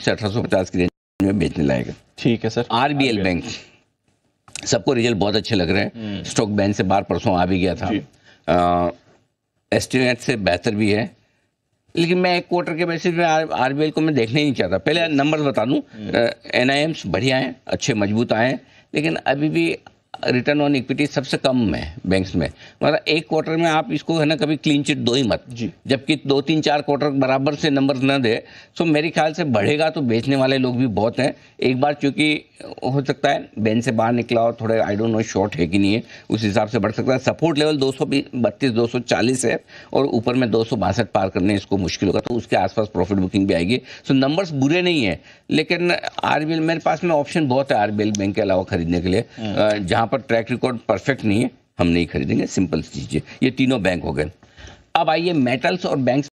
1850 की रेंज में बेचने लाएगा ठीक है सर आरबीएल बैंक सबको रिजल्ट बहुत अच्छे लग रहे हैं हम्म। स्टॉक बैंक से बाहर परसों आ भी गया था एस्टिमेट से बेहतर भी है लेकिन मैं एक क्वार्टर के बेसिस में आरबीआई को मैं देखना ही नहीं चाहता पहले नंबर बता दूं एनआईएम्स हम्म। बढ़िया हैं अच्छे मजबूत आए हैं लेकिन अभी भी रिटर्न ऑन इक्विटी सबसे कम है बैंक्स में मतलब एक क्वार्टर में आप इसको है ना कभी क्लीन चिट दो ही मत जबकि दो तीन चार क्वार्टर बराबर से नंबर न दे तो मेरे ख्याल से बढ़ेगा तो बेचने वाले लोग भी बहुत हैं एक बार चूंकि हो सकता है बैन से बाहर निकला और थोड़े आई डोंट नो शॉर्ट है कि नहीं है उस हिसाब से बढ़ सकता है सपोर्ट लेवल दो सौ बत्तीस दो सौ चालीस है और ऊपर में दो सौ बासठ पार करने इसको मुश्किल होगा तो उसके आसपास प्रॉफिट बुकिंग भी आएगी सो नंबर्स बुरे नहीं है लेकिन आर मेरे पास में ऑप्शन बहुत है आर बैंक के अलावा खरीदने के लिए हम्म। जहाँ पर ट्रैक रिकॉर्ड परफेक्ट नहीं है हम नहीं खरीदेंगे सिंपल चीज़ है ये तीनों बैंक हो गए अब आइए मेटल्स और बैंक्स